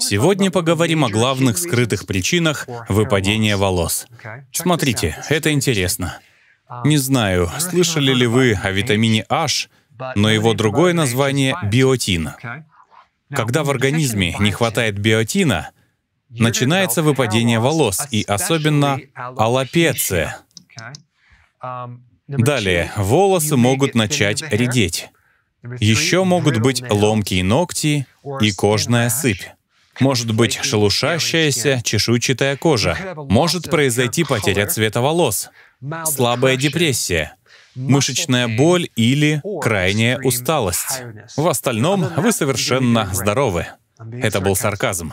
Сегодня поговорим о главных скрытых причинах выпадения волос. Смотрите, это интересно. Не знаю, слышали ли вы о витамине H, но его другое название — биотин. Когда в организме не хватает биотина, начинается выпадение волос, и особенно аллопеция. Далее, волосы могут начать редеть. Еще могут быть ломкие ногти и кожная сыпь. Может быть шелушащаяся, чешуйчатая кожа. Может произойти потеря цвета волос. Слабая депрессия мышечная боль или крайняя усталость. В остальном вы совершенно здоровы. Это был сарказм.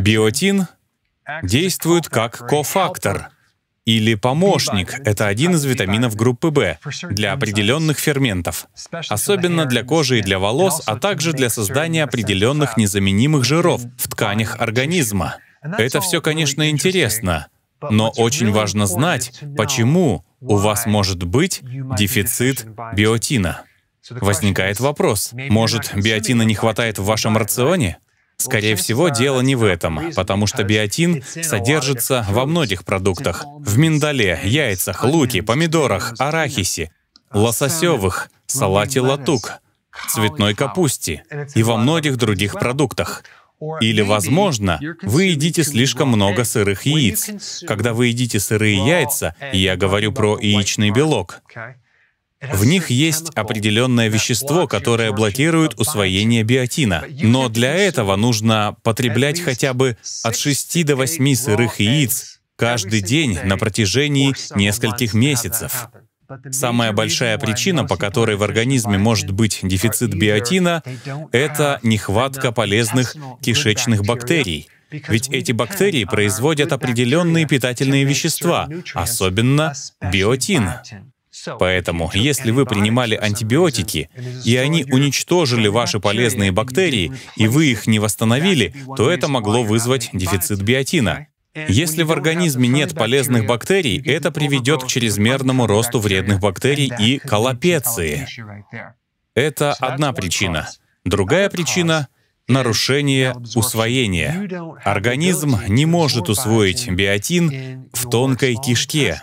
Биотин действует как кофактор — или помощник — это один из витаминов группы В для определенных ферментов, особенно для кожи и для волос, а также для создания определенных незаменимых жиров в тканях организма. Это все, конечно, интересно, но очень важно знать, почему у вас может быть дефицит биотина. Возникает вопрос, может, биотина не хватает в вашем рационе? Скорее всего, дело не в этом, потому что биотин содержится во многих продуктах. В миндале, яйцах, луке, помидорах, арахисе, а лососевых, салате латук, цветной капусте и во многих других продуктах. Или, возможно, вы едите слишком много сырых яиц. Когда вы едите сырые яйца, я говорю про яичный белок. В них есть определенное вещество, которое блокирует усвоение биотина. Но для этого нужно потреблять хотя бы от 6 до 8 сырых яиц каждый день на протяжении нескольких месяцев. Самая большая причина, по которой в организме может быть дефицит биотина, это нехватка полезных кишечных бактерий. Ведь эти бактерии производят определенные питательные вещества, особенно биотин. Поэтому, если вы принимали антибиотики, и они уничтожили ваши полезные бактерии, и вы их не восстановили, то это могло вызвать дефицит биотина. Если в организме нет полезных бактерий, это приведет к чрезмерному росту вредных бактерий и колопеции. Это одна причина. Другая причина — нарушение усвоения. Организм не может усвоить биотин в тонкой кишке,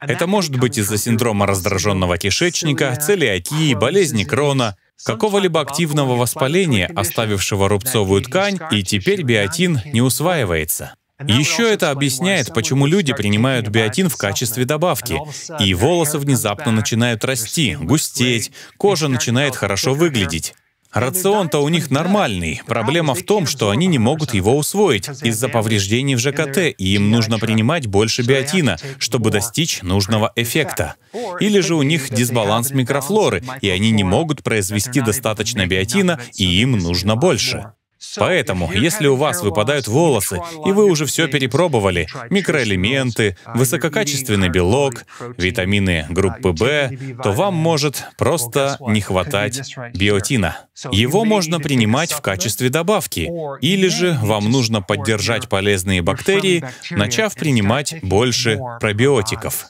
это может быть из-за синдрома раздраженного кишечника, целиакии, болезни Крона, какого-либо активного воспаления, оставившего рубцовую ткань, и теперь биотин не усваивается. Еще это объясняет, почему люди принимают биотин в качестве добавки, и волосы внезапно начинают расти, густеть, кожа начинает хорошо выглядеть. Рацион-то у них нормальный. Проблема в том, что они не могут его усвоить из-за повреждений в ЖКТ, и им нужно принимать больше биотина, чтобы достичь нужного эффекта. Или же у них дисбаланс микрофлоры, и они не могут произвести достаточно биотина, и им нужно больше. Поэтому, если у вас выпадают волосы, и вы уже все перепробовали, микроэлементы, uh, высококачественный белок, uh, витамины группы В, то вам может просто не хватать биотина. Его можно принимать в качестве добавки, или же вам нужно поддержать полезные бактерии, начав принимать больше пробиотиков.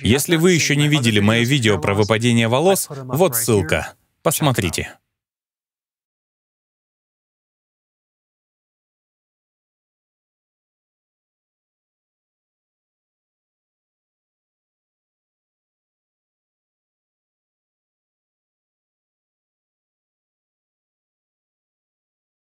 Если вы еще не видели мое видео про выпадение волос, вот ссылка. Посмотрите.